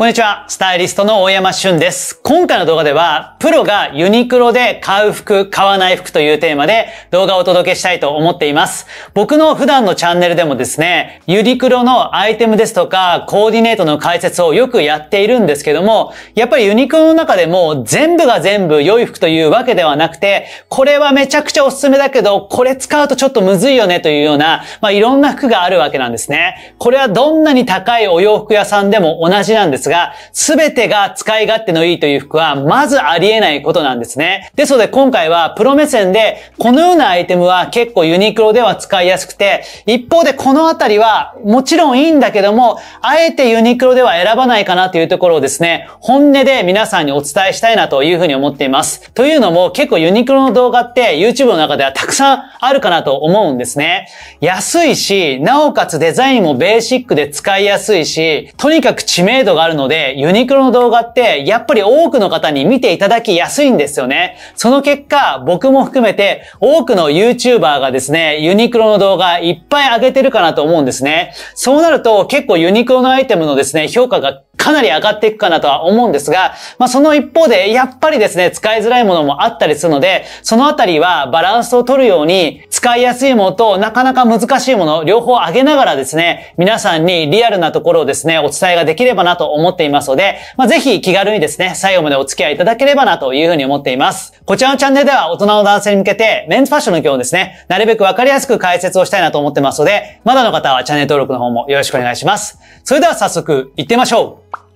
こんにちは、スタイリストの大山俊です。今回の動画では、プロがユニクロで買う服、買わない服というテーマで動画をお届けしたいと思っています。僕の普段のチャンネルでもですね、ユニクロのアイテムですとか、コーディネートの解説をよくやっているんですけども、やっぱりユニクロの中でも全部が全部良い服というわけではなくて、これはめちゃくちゃおすすめだけど、これ使うとちょっとむずいよねというような、まあいろんな服があるわけなんですね。これはどんなに高いお洋服屋さんでも同じなんですが、すべてが使い勝手のいいという服は、まずありえないことなんですね。ですので今回はプロ目線で、このようなアイテムは結構ユニクロでは使いやすくて、一方でこのあたりは、もちろんいいんだけども、あえてユニクロでは選ばないかなというところをですね、本音で皆さんにお伝えしたいなというふうに思っています。というのも結構ユニクロの動画って YouTube の中ではたくさんあるかなと思うんですね。安いし、なおかつデザインもベーシックで使いやすいし、とにかく知名度があるのので、ユニクロの動画って、やっぱり多くの方に見ていただきやすいんですよね。その結果、僕も含めて、多くの YouTuber がですね、ユニクロの動画いっぱい上げてるかなと思うんですね。そうなると、結構ユニクロのアイテムのですね、評価がかなり上がっていくかなとは思うんですが、まあその一方で、やっぱりですね、使いづらいものもあったりするので、そのあたりはバランスを取るように、使いやすいものとなかなか難しいもの、両方上げながらですね、皆さんにリアルなところをですね、お伝えができればなと思います。思っていますので、まあ、ぜひ気軽にですね、最後までお付き合いいただければなというふうに思っています。こちらのチャンネルでは大人の男性に向けて、メンズファッションの業日ですね、なるべくわかりやすく解説をしたいなと思ってますので、まだの方はチャンネル登録の方もよろしくお願いします。それでは早速、行ってみましょう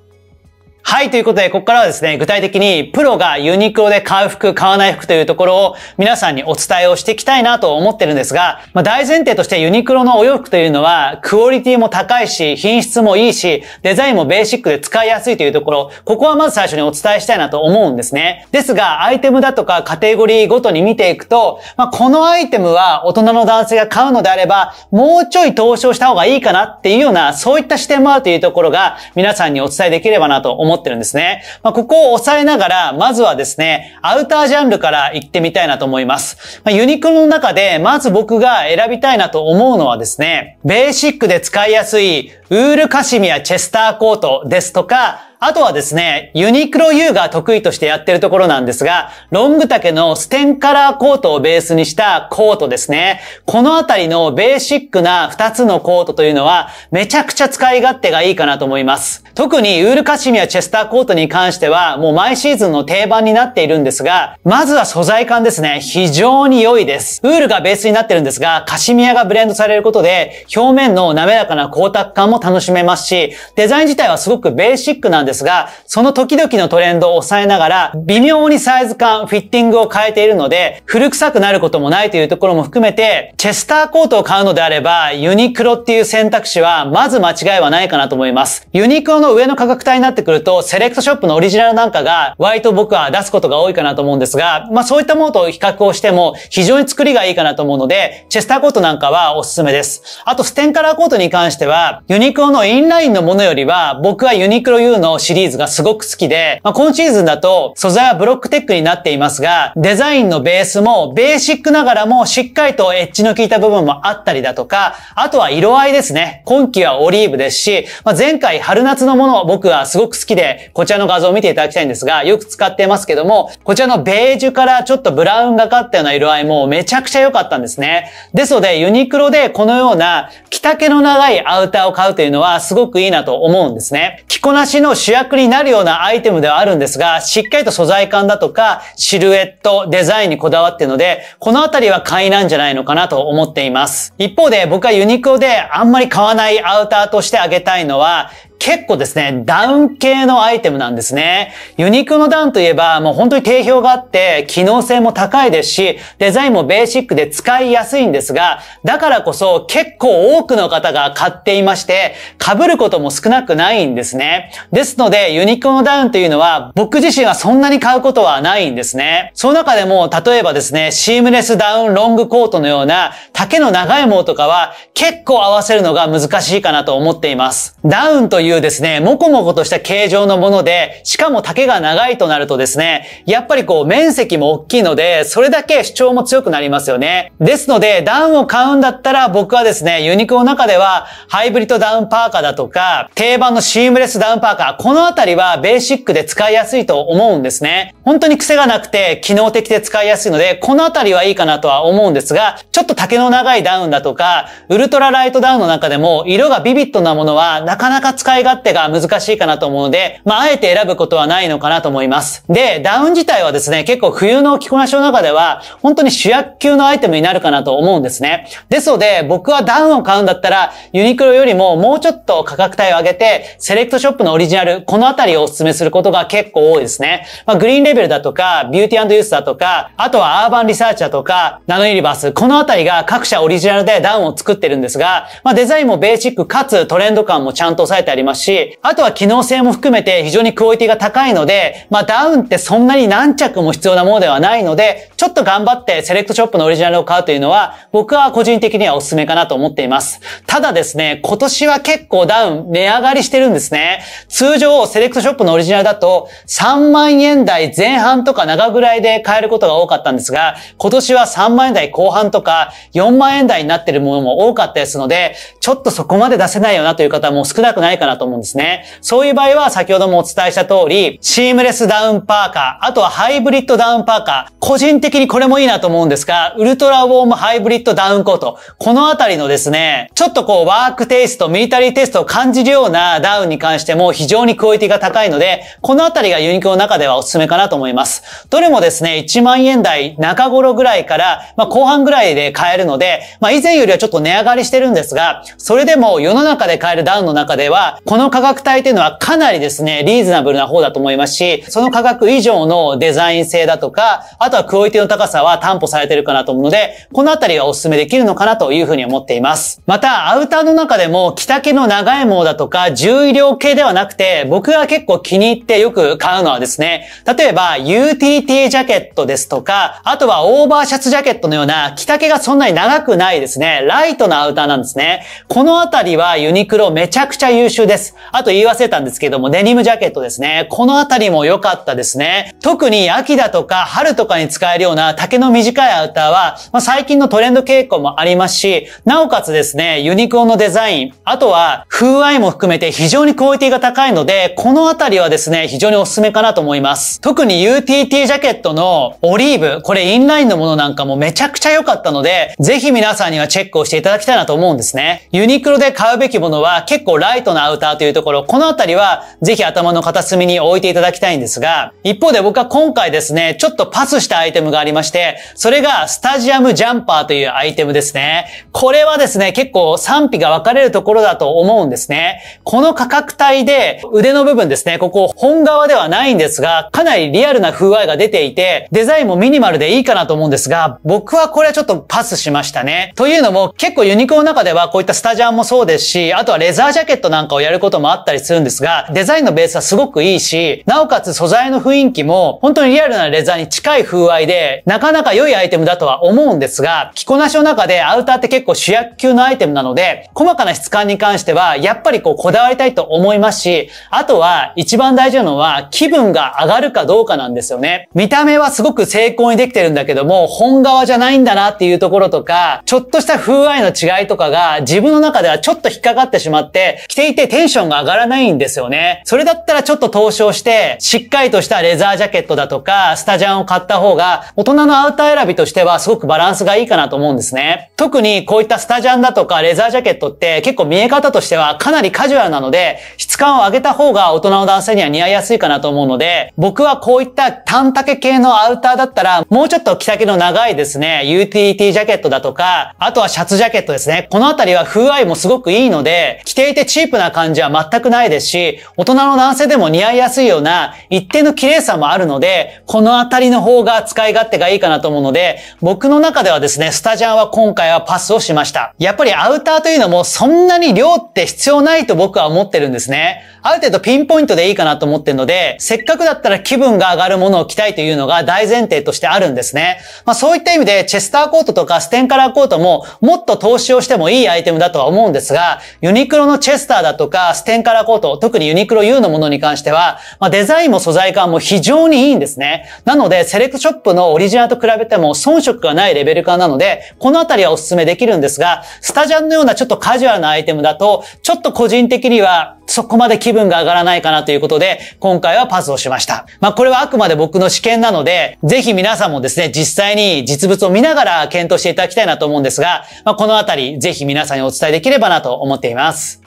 はい、ということで、ここからはですね、具体的にプロがユニクロで買う服、買わない服というところを皆さんにお伝えをしていきたいなと思ってるんですが、まあ、大前提としてユニクロのお洋服というのは、クオリティも高いし、品質もいいし、デザインもベーシックで使いやすいというところ、ここはまず最初にお伝えしたいなと思うんですね。ですが、アイテムだとかカテゴリーごとに見ていくと、まあ、このアイテムは大人の男性が買うのであれば、もうちょい投資をした方がいいかなっていうような、そういった視点もあるというところが、皆さんにお伝えできればなと思思ってるんですね。まあ、ここを押さえながら、まずはですね、アウタージャンルから行ってみたいなと思います。まあ、ユニクロの中で、まず僕が選びたいなと思うのはですね、ベーシックで使いやすい、ウールカシミヤチェスターコートですとか、あとはですね、ユニクロ U が得意としてやってるところなんですが、ロング丈のステンカラーコートをベースにしたコートですね。このあたりのベーシックな2つのコートというのは、めちゃくちゃ使い勝手がいいかなと思います。特にウールカシミアチェスターコートに関しては、もう毎シーズンの定番になっているんですが、まずは素材感ですね。非常に良いです。ウールがベースになってるんですが、カシミヤがブレンドされることで、表面の滑らかな光沢感も楽しめますし、デザイン自体はすごくベーシックなんですですが、その時々のトレンドを抑えながら、微妙にサイズ感、フィッティングを変えているので、古臭くなることもないというところも含めて、チェスターコートを買うのであれば、ユニクロっていう選択肢は、まず間違いはないかなと思います。ユニクロの上の価格帯になってくると、セレクトショップのオリジナルなんかが、割と僕は出すことが多いかなと思うんですが、まあそういったものと比較をしても、非常に作りがいいかなと思うので、チェスターコートなんかはおすすめです。あと、ステンカラーコートに関しては、ユニクロのインラインのものよりは、僕はユニクロ U のシリーズがすごく好きで、まあ、今シーズンだと素材はブロックテックになっていますが、デザインのベースもベーシックながらもしっかりとエッジの効いた部分もあったりだとか、あとは色合いですね。今季はオリーブですし、まあ、前回春夏のものを僕はすごく好きで、こちらの画像を見ていただきたいんですが、よく使ってますけども、こちらのベージュからちょっとブラウンがかったような色合いもめちゃくちゃ良かったんですね。ですので、ユニクロでこのような着丈の長いアウターを買うというのはすごくいいなと思うんですね。着こなしの主役になるようなアイテムではあるんですが、しっかりと素材感だとか、シルエット、デザインにこだわってるので、このあたりは買いなんじゃないのかなと思っています。一方で僕はユニクロであんまり買わないアウターとしてあげたいのは、結構ですね、ダウン系のアイテムなんですね。ユニクロのダウンといえば、もう本当に定評があって、機能性も高いですし、デザインもベーシックで使いやすいんですが、だからこそ結構多くの方が買っていまして、被ることも少なくないんですね。ですので、ユニクロのダウンというのは、僕自身はそんなに買うことはないんですね。その中でも、例えばですね、シームレスダウンロングコートのような、丈の長いものとかは、結構合わせるのが難しいかなと思っています。ダウンというというですね、もこもことした形状のもので、しかも丈が長いとなるとですね、やっぱりこう面積も大きいので、それだけ主張も強くなりますよね。ですので、ダウンを買うんだったら僕はですね、ユニクロの中では、ハイブリッドダウンパーカーだとか、定番のシームレスダウンパーカー、このあたりはベーシックで使いやすいと思うんですね。本当に癖がなくて、機能的で使いやすいので、このあたりはいいかなとは思うんですが、ちょっと丈の長いダウンだとか、ウルトラライトダウンの中でも、色がビビッドなものはなかなか使い勝手が難しいかなと思うので、まあ、あえて選ぶことはないのかなと思います。で、ダウン自体はですね、結構冬の着こなしの中では、本当に主役級のアイテムになるかなと思うんですね。ですので、僕はダウンを買うんだったら、ユニクロよりももうちょっと価格帯を上げて、セレクトショップのオリジナル、このあたりをお勧めすることが結構多いですね。まあ、グリーンレベルだとか、ビューティーユースだとか、あとはアーバンリサーチャーとか、ナノユニバース、このあたりが各社オリジナルでダウンを作ってるんですが、まあ、デザインもベーシックかつトレンド感もちゃんと抑えてあります。ますし、あとは機能性も含めて非常にクオリティが高いので、まあダウンってそんなに何着も必要なものではないので、ちょっと頑張ってセレクトショップのオリジナルを買うというのは、僕は個人的にはおすすめかなと思っています。ただですね、今年は結構ダウン、値上がりしてるんですね。通常、セレクトショップのオリジナルだと、3万円台前半とか長ぐらいで買えることが多かったんですが、今年は3万円台後半とか、4万円台になってるものも多かったですので、ちょっとそこまで出せないよなという方も少なくないかなだと思うんですね。そういう場合は先ほどもお伝えした通り、シームレスダウンパーカー、あとはハイブリッドダウンパーカー、個人的にこれもいいなと思うんですが、ウルトラウォームハイブリッドダウンコート、このあたりのですね、ちょっとこうワークテイスト、ミリタリーテイストを感じるようなダウンに関しても非常にクオリティが高いので、このあたりがユニクロの中ではおすすめかなと思います。どれもですね、1万円台中頃ぐらいから、まあ、後半ぐらいで買えるので、まあ、以前よりはちょっと値上がりしてるんですが、それでも世の中で買えるダウンの中では、この価格帯っていうのはかなりですね、リーズナブルな方だと思いますし、その価格以上のデザイン性だとか、あとはクオリティの高さは担保されてるかなと思うので、このあたりがお勧めできるのかなというふうに思っています。また、アウターの中でも、着丈の長いものだとか、重量系ではなくて、僕が結構気に入ってよく買うのはですね、例えば、ユーティリティジャケットですとか、あとはオーバーシャツジャケットのような、着丈がそんなに長くないですね、ライトなアウターなんですね。このあたりはユニクロめちゃくちゃ優秀です。です。あと言い忘れたんですけども、デニムジャケットですね。このあたりも良かったですね。特に秋だとか春とかに使えるような丈の短いアウターは、まあ、最近のトレンド傾向もありますし、なおかつですね、ユニクロのデザイン、あとは風合いも含めて非常にクオリティが高いので、このあたりはですね、非常におすすめかなと思います。特に UTT ジャケットのオリーブ、これインラインのものなんかもめちゃくちゃ良かったので、ぜひ皆さんにはチェックをしていただきたいなと思うんですね。ユニクロで買うべきものは結構ライトなアウター方というところ、このあたりはぜひ頭の片隅に置いていただきたいんですが、一方で僕は今回ですね、ちょっとパスしたアイテムがありまして、それがスタジアムジャンパーというアイテムですね。これはですね、結構賛否が分かれるところだと思うんですね。この価格帯で腕の部分ですね、ここ本側ではないんですが、かなりリアルな風合いが出ていて、デザインもミニマルでいいかなと思うんですが、僕はこれはちょっとパスしましたね。というのも結構ユニクロの中ではこういったスタジアムもそうですし、あとはレザージャケットなんかをやるることもあったりするんですが、デザインのベースはすごくいいし、なおかつ素材の雰囲気も本当にリアルなレザーに近い風合いで、なかなか良いアイテムだとは思うんですが、着こなしの中でアウターって結構主役級のアイテムなので、細かな質感に関しては、やっぱりこうこだわりたいと思いますし、あとは一番大事なのは気分が上がるかどうかなんですよね。見た目はすごく成功にできてるんだけども、本革じゃないんだなっていうところとか、ちょっとした風合いの違いとかが自分の中ではちょっと引っかかってしまって、着ていてテンテンションが上がらないんですよね。それだったらちょっと投資をして、しっかりとしたレザージャケットだとか、スタジャンを買った方が、大人のアウター選びとしてはすごくバランスがいいかなと思うんですね。特にこういったスタジャンだとか、レザージャケットって結構見え方としてはかなりカジュアルなので、質感を上げた方が大人の男性には似合いやすいかなと思うので、僕はこういった短丈系のアウターだったら、もうちょっと着丈の長いですね、UTT ジャケットだとか、あとはシャツジャケットですね。このあたりは風合いもすごくいいので、着ていてチープな感じ感じは全くないですし、大人の男性でも似合いやすいような一定の綺麗さもあるので、このあたりの方が使い勝手がいいかなと思うので、僕の中ではですね、スタジャンは今回はパスをしました。やっぱりアウターというのもそんなに量って必要ないと僕は思ってるんですね。ある程度ピンポイントでいいかなと思ってるので、せっかくだったら気分が上がるものを着たいというのが大前提としてあるんですね。まあそういった意味で、チェスターコートとかステンカラーコートももっと投資をしてもいいアイテムだとは思うんですが、ユニクロのチェスターだとか、やステンカラーコート、特にユニクロ U のものに関しては、まあ、デザインも素材感も非常にいいんですね。なので、セレクトショップのオリジナルと比べても遜色がないレベル感なので、このあたりはお勧めできるんですが、スタジャンのようなちょっとカジュアルなアイテムだと、ちょっと個人的にはそこまで気分が上がらないかなということで、今回はパスをしました。まあ、これはあくまで僕の試験なので、ぜひ皆さんもですね、実際に実物を見ながら検討していただきたいなと思うんですが、まあ、このあたり、ぜひ皆さんにお伝えできればなと思っています。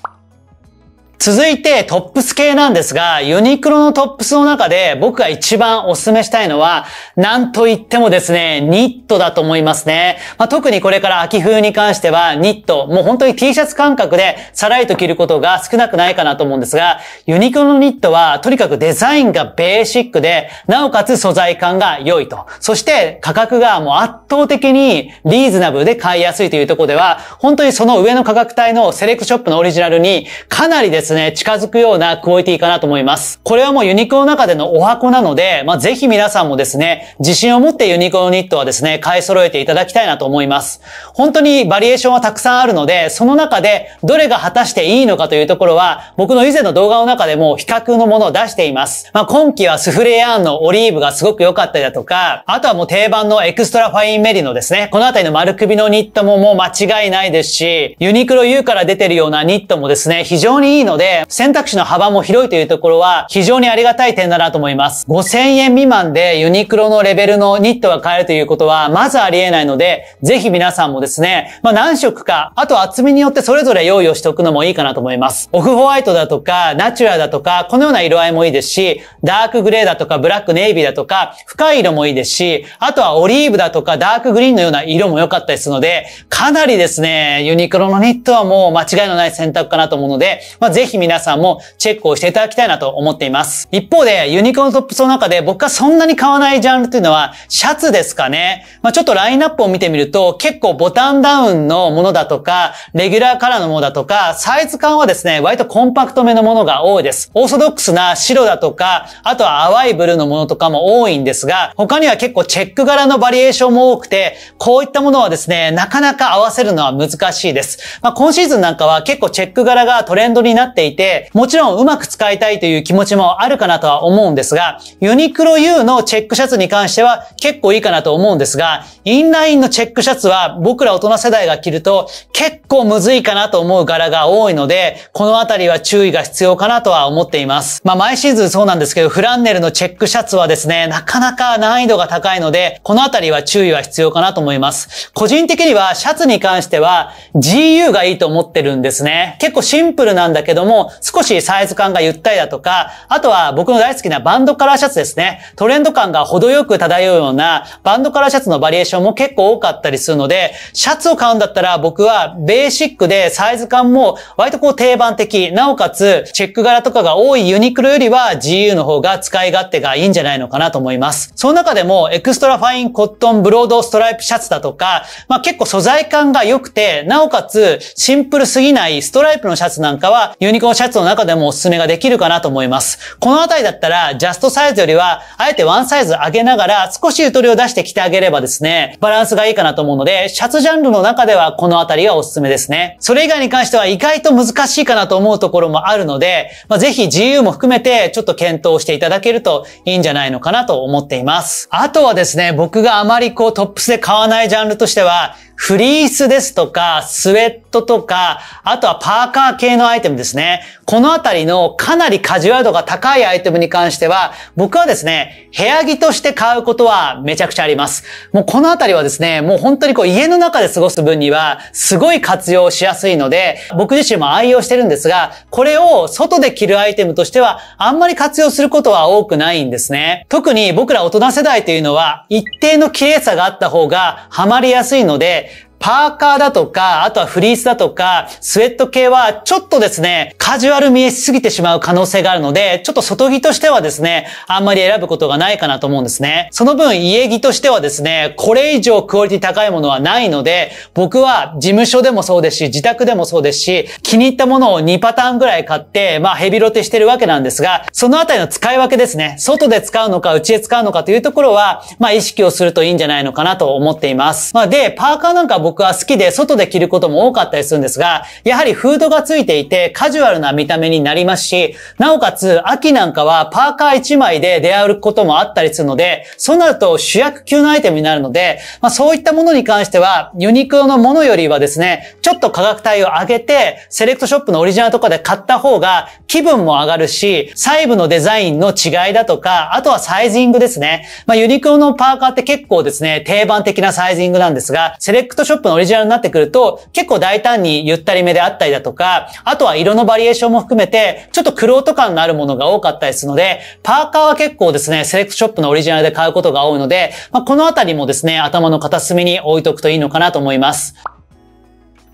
続いてトップス系なんですが、ユニクロのトップスの中で僕が一番お勧めしたいのは、なんと言ってもですね、ニットだと思いますね。まあ、特にこれから秋冬に関しては、ニット、もう本当に T シャツ感覚でさらりと着ることが少なくないかなと思うんですが、ユニクロのニットはとにかくデザインがベーシックで、なおかつ素材感が良いと。そして価格がもう圧倒的にリーズナブルで買いやすいというところでは、本当にその上の価格帯のセレクトショップのオリジナルにかなりですですね、近づくようなクオリティかなと思います。これはもうユニクロの中でのお箱なので、まあ、ぜひ皆さんもですね、自信を持ってユニクロニットはですね、買い揃えていただきたいなと思います。本当にバリエーションはたくさんあるので、その中でどれが果たしていいのかというところは、僕の以前の動画の中でも比較のものを出しています。まあ、今季はスフレヤーンのオリーブがすごく良かったりだとか、あとはもう定番のエクストラファインメリのですね、この辺りの丸首のニットももう間違いないですし、ユニクロ U から出てるようなニットもですね、非常にいいのので、選択肢の幅も広いというところは非常にありがたい点だなと思います。5000円未満でユニクロのレベルのニットが買えるということは、まずありえないので、ぜひ皆さんもですね、まあ何色か、あと厚みによってそれぞれ用意をしておくのもいいかなと思います。オフホワイトだとか、ナチュラルだとか、このような色合いもいいですし、ダークグレーだとか、ブラックネイビーだとか、深い色もいいですし、あとはオリーブだとか、ダークグリーンのような色も良かったりするので、かなりですね、ユニクロのニットはもう間違いのない選択かなと思うので、まあぜひひ皆さんもチェックをしていただきたいなと思っています。一方で、ユニコンのトップスの中で僕がそんなに買わないジャンルというのは、シャツですかね。まあ、ちょっとラインナップを見てみると、結構ボタンダウンのものだとか、レギュラーカラーのものだとか、サイズ感はですね、割とコンパクトめのものが多いです。オーソドックスな白だとか、あとは淡いブルーのものとかも多いんですが、他には結構チェック柄のバリエーションも多くて、こういったものはですね、なかなか合わせるのは難しいです。まあ、今シーズンなんかは結構チェック柄がトレンドになってていて、もちろんうまく使いたいという気持ちもあるかなとは思うんですが、ユニクロ U のチェックシャツに関しては結構いいかなと思うんですが、インラインのチェックシャツは僕ら大人世代が着ると結構むずいかなと思う柄が多いので、このあたりは注意が必要かなとは思っています。まあ、毎シーズンそうなんですけど、フランネルのチェックシャツはですね、なかなか難易度が高いので、このあたりは注意は必要かなと思います。個人的にはシャツに関しては GU がいいと思ってるんですね。結構シンプルなんだけども、少しサイズ感がゆったりだとか、あとは僕の大好きなバンドカラーシャツですね。トレンド感が程よく漂うようなバンドカラーシャツのバリエーションも結構多かったりするので、シャツを買うんだったら僕はベーシックでサイズ感も割とこう定番的、なおかつチェック柄とかが多いユニクロよりは GU の方が使い勝手がいいんじゃないのかなと思います。その中でもエクストラファインコットンブロードストライプシャツだとか、まあ結構素材感が良くて、なおかつシンプルすぎないストライプのシャツなんかはユニコーンシャツの中でもおすすめができるかなと思います。このあたりだったらジャストサイズよりはあえてワンサイズ上げながら少しゆとりを出してきてあげればですね、バランスがいいかなと思うので、シャツジャンルの中ではこのあたりがおすすめですね。それ以外に関しては意外と難しいかなと思うところもあるので、まあ、ぜひ GU も含めてちょっと検討していただけるといいんじゃないのかなと思っています。あとはですね、僕があまりこうトップスで買わないジャンルとしては、フリースですとか、スウェットとか、あとはパーカー系のアイテムですね。このあたりのかなりカジュアル度が高いアイテムに関しては、僕はですね、部屋着として買うことはめちゃくちゃあります。もうこのあたりはですね、もう本当にこう家の中で過ごす分には、すごい活用しやすいので、僕自身も愛用してるんですが、これを外で着るアイテムとしては、あんまり活用することは多くないんですね。特に僕ら大人世代というのは、一定の綺麗さがあった方がハマりやすいので、パーカーだとか、あとはフリースだとか、スウェット系はちょっとですね、カジュアル見えしすぎてしまう可能性があるので、ちょっと外着としてはですね、あんまり選ぶことがないかなと思うんですね。その分、家着としてはですね、これ以上クオリティ高いものはないので、僕は事務所でもそうですし、自宅でもそうですし、気に入ったものを2パターンぐらい買って、まあヘビロテしてるわけなんですが、そのあたりの使い分けですね、外で使うのか、家で使うのかというところは、まあ意識をするといいんじゃないのかなと思っています。まあで、パーカーなんか僕は好きで外で着ることも多かったりするんですが、やはりフードがついていてカジュアルな見た目になりますし、なおかつ秋なんかはパーカー1枚で出会うこともあったりするので、そうなると主役級のアイテムになるので、まあ、そういったものに関しては、ユニクロのものよりはですね、ちょっと価格帯を上げて、セレクトショップのオリジナルとかで買った方が気分も上がるし、細部のデザインの違いだとか、あとはサイジングですね。まあ、ユニクロのパーカーって結構ですね、定番的なサイジングなんですが、セレクトショップップのオリジナルになってくると、結構大胆にゆったりめであったりだとか、あとは色のバリエーションも含めて、ちょっとクロート感のあるものが多かったりするので、パーカーは結構ですね、セレクトショップのオリジナルで買うことが多いので、まあ、このあたりもですね、頭の片隅に置いとくといいのかなと思います。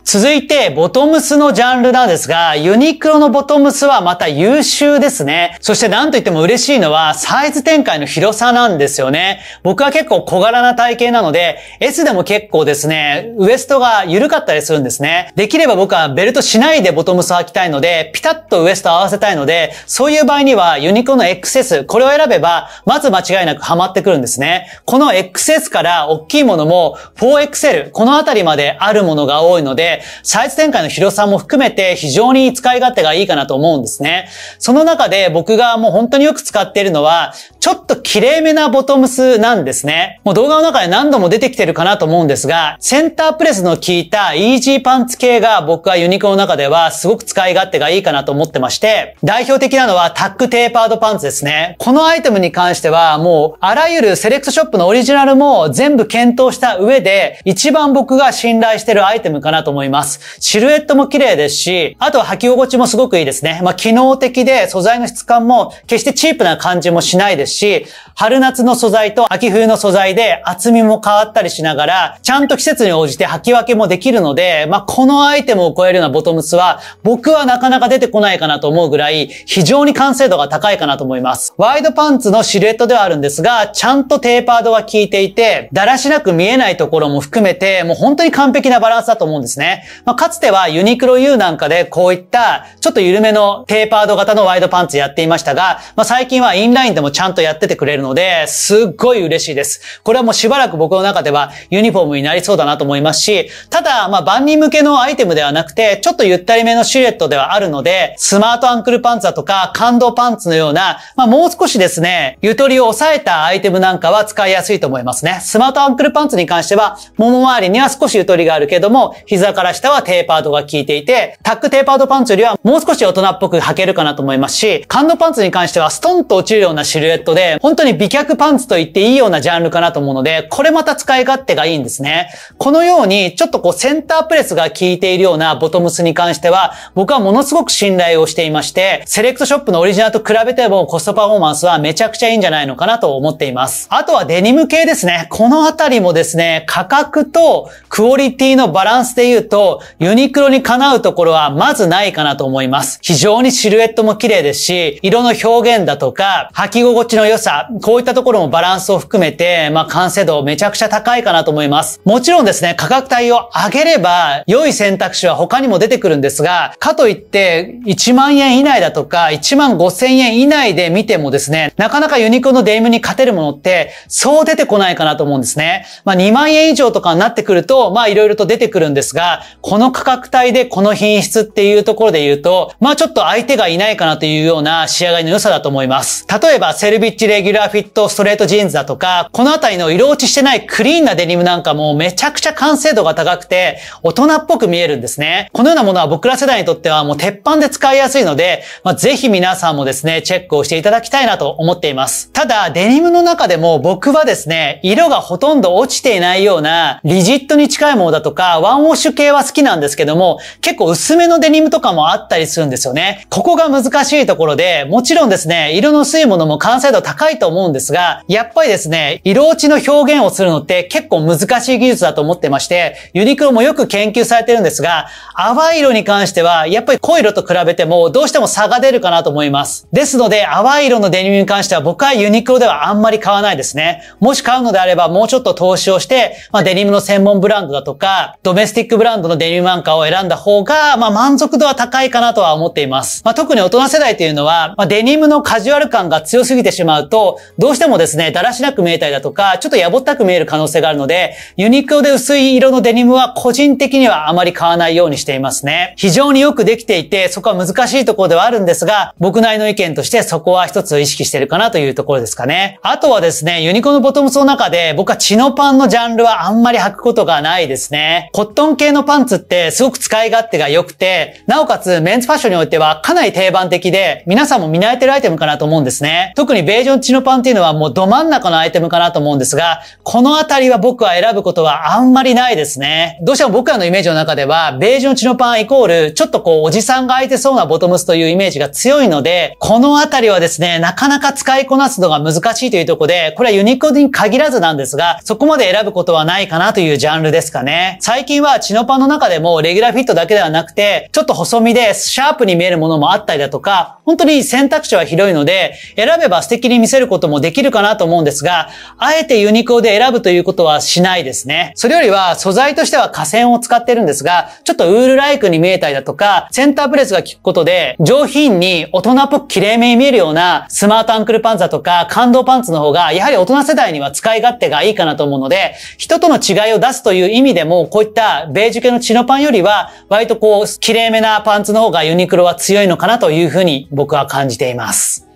続いて、ボトムスのジャンルなんですが、ユニクロのボトムスはまた優秀ですね。そして何と言っても嬉しいのは、サイズ展開の広さなんですよね。僕は結構小柄な体型なので、S でも結構ですね、ウエストが緩かったりするんですね。できれば僕はベルトしないでボトムスを履きたいので、ピタッとウエスト合わせたいので、そういう場合にはユニクロの XS、これを選べば、まず間違いなくハマってくるんですね。この XS から大きいものも 4XL、このあたりまであるものが多いので、サイズ展開の広さも含めて非常に使い勝手がいいかなと思うんですね。その中で僕がもう本当によく使っているのは、ちょっと綺麗めなボトムスなんですね。もう動画の中で何度も出てきてるかなと思うんですが、センタープレスの効いたイージーパンツ系が僕はユニクロの中ではすごく使い勝手がいいかなと思ってまして、代表的なのはタックテーパードパンツですね。このアイテムに関してはもうあらゆるセレクトショップのオリジナルも全部検討した上で、一番僕が信頼してるアイテムかなと思います。思います。シルエットも綺麗ですし、あとは履き心地もすごくいいですね。まあ、機能的で素材の質感も決してチープな感じもしないですし、春夏の素材と秋冬の素材で厚みも変わったりしながら、ちゃんと季節に応じて履き分けもできるので、まあ、このアイテムを超えるようなボトムスは、僕はなかなか出てこないかなと思うぐらい、非常に完成度が高いかなと思います。ワイドパンツのシルエットではあるんですが、ちゃんとテーパードは効いていて、だらしなく見えないところも含めて、もう本当に完璧なバランスだと思うんですね。まあ、かつてはユニクロ U なんかでこういった、ちょっと緩めのテーパード型のワイドパンツやっていましたが、まあ、最近はインラインでもちゃんとやっててくれるので、すっごい嬉しいです。これはもうしばらく僕の中ではユニフォームになりそうだなと思いますし、ただ、まあ万人向けのアイテムではなくて、ちょっとゆったりめのシルエットではあるので、スマートアンクルパンツだとか、感動パンツのような、まあもう少しですね、ゆとりを抑えたアイテムなんかは使いやすいと思いますね。スマートアンクルパンツに関しては、もも周りには少しゆとりがあるけども、膝から下はテーパードが効いていて、タックテーパードパンツよりはもう少し大人っぽく履けるかなと思いますし、感動パンツに関してはストンと落ちるようなシルエットで、本当に美脚パンツと言っていいようなジャンルかなと思うので、これまた使い勝手がいいんですね。このように、ちょっとこうセンタープレスが効いているようなボトムスに関しては、僕はものすごく信頼をしていまして、セレクトショップのオリジナルと比べてもコストパフォーマンスはめちゃくちゃいいんじゃないのかなと思っています。あとはデニム系ですね。このあたりもですね、価格とクオリティのバランスで言うと、ユニクロにかなうところはまずないかなと思います。非常にシルエットも綺麗ですし、色の表現だとか、履き心地の良さ、こういったところもバランスを含めて、まあ、完成度めちゃくちゃ高いかなと思います。もちろんですね、価格帯を上げれば、良い選択肢は他にも出てくるんですが、かといって、1万円以内だとか、1万5千円以内で見てもですね、なかなかユニクロのデイムに勝てるものって、そう出てこないかなと思うんですね。まあ、2万円以上とかになってくると、まあ、いろいろと出てくるんですが、この価格帯でこの品質っていうところで言うと、まあ、ちょっと相手がいないかなというような仕上がりの良さだと思います。例えば、セルビッチレギュラーフィットストレートジーンズだとか、このあたりの色落ちしてないクリーンなデニムなんかもめちゃくちゃ完成度が高くて、大人っぽく見えるんですね。このようなものは僕ら世代にとってはもう鉄板で使いやすいので、まあ、ぜひ皆さんもですね、チェックをしていただきたいなと思っています。ただ、デニムの中でも僕はですね、色がほとんど落ちていないような、リジットに近いものだとか、ワンウォッシュ系は好きなんですけども、結構薄めのデニムとかもあったりするんですよね。ここが難しいところで、もちろんですね、色の薄いものも完成度高いと思う思うんですが、やっぱりですね、色落ちの表現をするのって結構難しい技術だと思ってまして、ユニクロもよく研究されてるんですが、淡い色に関しては、やっぱり濃い色と比べてもどうしても差が出るかなと思います。ですので、淡い色のデニムに関しては僕はユニクロではあんまり買わないですね。もし買うのであればもうちょっと投資をして、まあ、デニムの専門ブランドだとか、ドメスティックブランドのデニムなんかを選んだ方が、まあ、満足度は高いかなとは思っています。まあ、特に大人世代というのは、まあ、デニムのカジュアル感が強すぎてしまうと、どうしてもですね、だらしなく見えたりだとか、ちょっとやぼったく見える可能性があるので、ユニクロで薄い色のデニムは個人的にはあまり買わないようにしていますね。非常によくできていて、そこは難しいところではあるんですが、僕なりの意見としてそこは一つ意識してるかなというところですかね。あとはですね、ユニクロのボトムスの中で、僕はチノパンのジャンルはあんまり履くことがないですね。コットン系のパンツってすごく使い勝手が良くて、なおかつメンズファッションにおいてはかなり定番的で、皆さんも見慣れてるアイテムかなと思うんですね。特にベージョン血のパン版っていうのはもうど真ん中のアイテムかなと思うんですが、このあたりは僕は選ぶことはあんまりないですね。どうしても僕らのイメージの中では、ベージュのチノパンイコール、ちょっとこう、おじさんが空いてそうなボトムスというイメージが強いので、このあたりはですね、なかなか使いこなすのが難しいというとこで、これはユニコーに限らずなんですが、そこまで選ぶことはないかなというジャンルですかね。最近はチノパンの中でも、レギュラーフィットだけではなくて、ちょっと細身で、シャープに見えるものもあったりだとか、本当に選択肢は広いので、選べば素敵に見せることこともできるかなと思うんですが、あえてユニクロで選ぶということはしないですね。それよりは素材としては河川を使ってるんですが、ちょっとウールライクに見えたりだとか、センタープレスが効くことで上品に大人っぽく綺麗めに見えるようなスマートアンクルパンツだとか感動パンツの方がやはり大人世代には使い勝手がいいかなと思うので、人との違いを出すという意味でも、こういったベージュ系のチノパンよりは、割とこう、綺麗めなパンツの方がユニクロは強いのかなというふうに僕は感じています。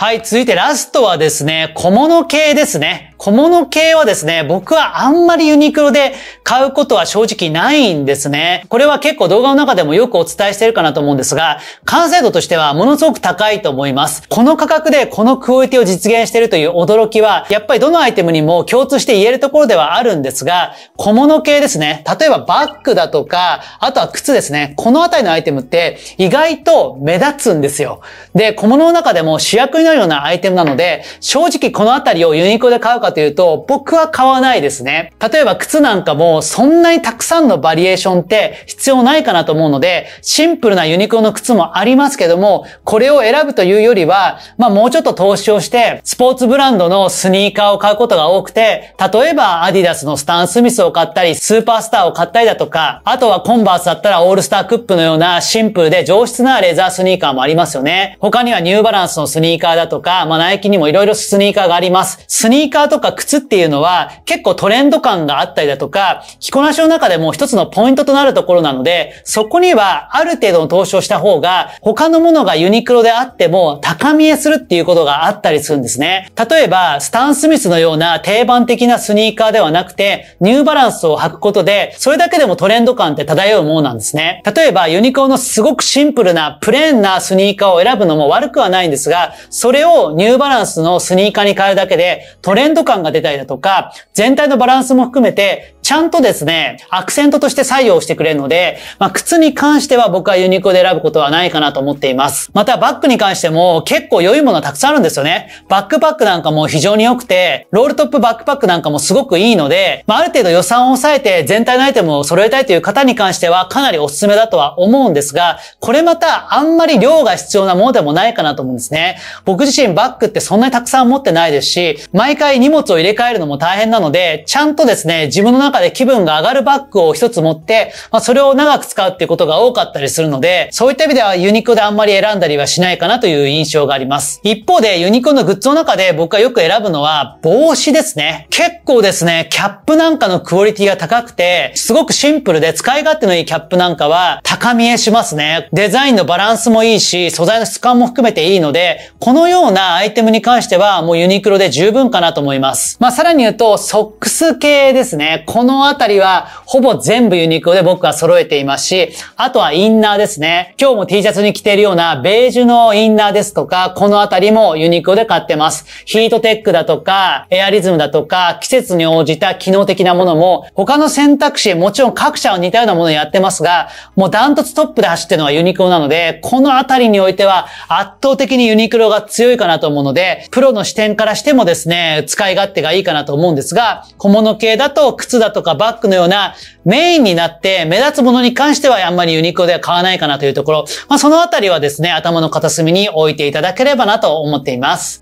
はい、続いてラストはですね、小物系ですね。小物系はですね、僕はあんまりユニクロで買うことは正直ないんですね。これは結構動画の中でもよくお伝えしてるかなと思うんですが、完成度としてはものすごく高いと思います。この価格でこのクオリティを実現しているという驚きは、やっぱりどのアイテムにも共通して言えるところではあるんですが、小物系ですね。例えばバッグだとか、あとは靴ですね。このあたりのアイテムって意外と目立つんですよ。で、小物の中でも主役になるようなアイテムなので、正直このあたりをユニクロで買うかかというと、僕は買わないですね。例えば靴なんかもそんなにたくさんのバリエーションって必要ないかなと思うので、シンプルなユニクロの靴もありますけども、これを選ぶというよりは、まあもうちょっと投資をして、スポーツブランドのスニーカーを買うことが多くて、例えばアディダスのスタン・スミスを買ったり、スーパースターを買ったりだとか、あとはコンバースだったらオールスタークップのようなシンプルで上質なレザースニーカーもありますよね。他にはニューバランスのスニーカーだとか、まあナイキにも色々スニーカーがあります。スニーカーととか靴っていうのは結構トレンド感があったりだとか、着こなしの中でも一つのポイントとなるところなので、そこにはある程度の投資をした方が、他のものがユニクロであっても高見えするっていうことがあったりするんですね。例えば、スタン・スミスのような定番的なスニーカーではなくて、ニューバランスを履くことで、それだけでもトレンド感って漂うものなんですね。例えば、ユニクロのすごくシンプルなプレーンなスニーカーを選ぶのも悪くはないんですが、それをニューバランスのスニーカーに変えるだけで、トレンド感が出たりだとか、全体のバランスも含めて、ちゃんとですね、アクセントとして採用してくれるので、まあ、靴に関しては僕はユニクロで選ぶことはないかなと思っています。またバッグに関しても結構良いものはたくさんあるんですよね。バックパックなんかも非常に良くて、ロールトップバックパックなんかもすごくいいので、まあ、ある程度予算を抑えて全体のアイテムを揃えたいという方に関してはかなりおすすめだとは思うんですが、これまたあんまり量が必要なものでもないかなと思うんですね。僕自身バッグってそんなにたくさん持ってないですし、毎回荷物を入れ替えるのも大変なので、ちゃんとですね、自分の中で気分が上がるバッグを一つ持って、まあ、それを長く使うっていうことが多かったりするので、そういった意味ではユニクロであんまり選んだりはしないかなという印象があります。一方でユニクロのグッズの中で僕がよく選ぶのは帽子ですね。結構ですね、キャップなんかのクオリティが高くて、すごくシンプルで使い勝手のいいキャップなんかは高見えしますね。デザインのバランスもいいし、素材の質感も含めていいので、このようなアイテムに関してはもうユニクロで十分かなと思います。まあさらに言うと、ソックス系ですね。このこのあたりは、ほぼ全部ユニクロで僕は揃えていますし、あとはインナーですね。今日も T シャツに着ているようなベージュのインナーですとか、このあたりもユニクロで買ってます。ヒートテックだとか、エアリズムだとか、季節に応じた機能的なものも、他の選択肢、もちろん各社は似たようなものをやってますが、もうダントツトップで走ってるのはユニクロなので、このあたりにおいては圧倒的にユニクロが強いかなと思うので、プロの視点からしてもですね、使い勝手がいいかなと思うんですが、小物系だと靴だととかバッグのようなメインになって目立つものに関してはあんまりユニクロでは買わないかなというところ、まあ、そのあたりはですね、頭の片隅に置いていただければなと思っています。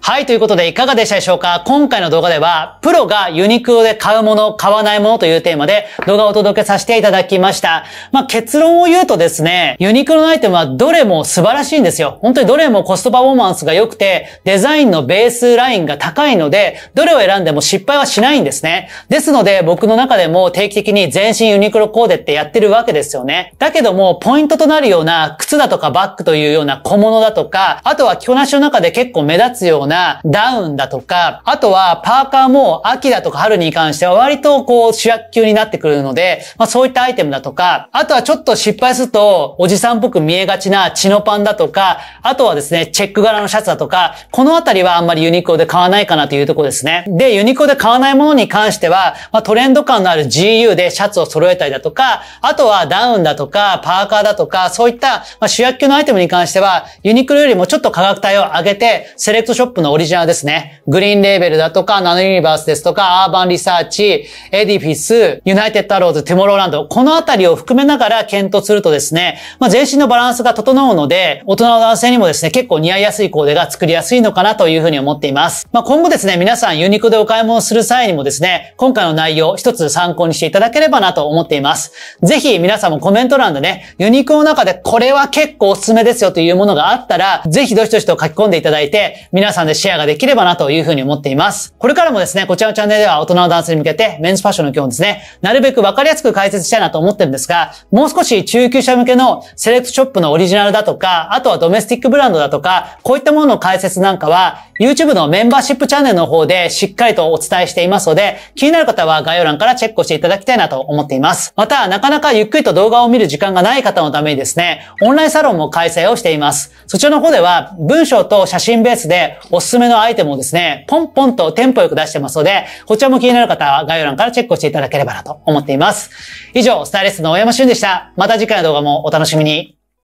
はい、ということでいかがでしたでしょうか今回の動画では、プロがユニクロで買うもの、買わないものというテーマで動画をお届けさせていただきました。まあ、結論を言うとですね、ユニクロのアイテムはどれも素晴らしいんですよ。本当にどれもコストパフォーマンスが良くて、デザインのベースラインが高いので、どれを選んでも失敗はしないんですね。ですので、僕の中でも定期的に全身ユニクロコーデってやってるわけですよね。だけども、ポイントとなるような靴だとかバッグというような小物だとか、あとは着こなしの中で結構目立つようななダウンだとか、あとはパーカーも秋だとか春に関しては割とこう主役級になってくるので、まあそういったアイテムだとか、あとはちょっと失敗するとおじさんっぽく見えがちなチノパンだとか、あとはですね、チェック柄のシャツだとか、このあたりはあんまりユニクロで買わないかなというところですね。で、ユニクロで買わないものに関しては、まあ、トレンド感のある GU でシャツを揃えたりだとか、あとはダウンだとか、パーカーだとか、そういった、ま主役級のアイテムに関しては、ユニクロよりもちょっと価格帯を上げて、セレクトショッププのオリジナルですね。グリーンレーベルだとか、ナノユニバースですとか、アーバンリサーチ、エディフィス、ユナイテッドアローズ、テモローランド、このあたりを含めながら検討するとですね、まあ、全身のバランスが整うので、大人の男性にもですね、結構似合いやすいコーデが作りやすいのかなというふうに思っています。まあ、今後ですね、皆さんユニクでお買い物する際にもですね、今回の内容一つ参考にしていただければなと思っています。ぜひ皆さんもコメント欄でね、ユニクの中でこれは結構おすすめですよというものがあったら、ぜひどしどしと書き込んでいただいて、皆さんでシェアができればなというふうに思っています。これからもですね、こちらのチャンネルでは大人の男性に向けてメンズファッションの基本ですね、なるべくわかりやすく解説したいなと思ってるんですが、もう少し中級者向けのセレクトショップのオリジナルだとか、あとはドメスティックブランドだとか、こういったものの解説なんかは、YouTube のメンバーシップチャンネルの方でしっかりとお伝えしていますので、気になる方は概要欄からチェックしていただきたいなと思っています。また、なかなかゆっくりと動画を見る時間がない方のためにですね、オンラインサロンも開催をしています。そちらの方では、文章と写真ベースで、おすすめのアイテムをですね、ポンポンとテンポよく出してますので、こちらも気になる方は概要欄からチェックしていただければなと思っています。以上、スタイリストの大山俊でした。また次回の動画もお楽しみに。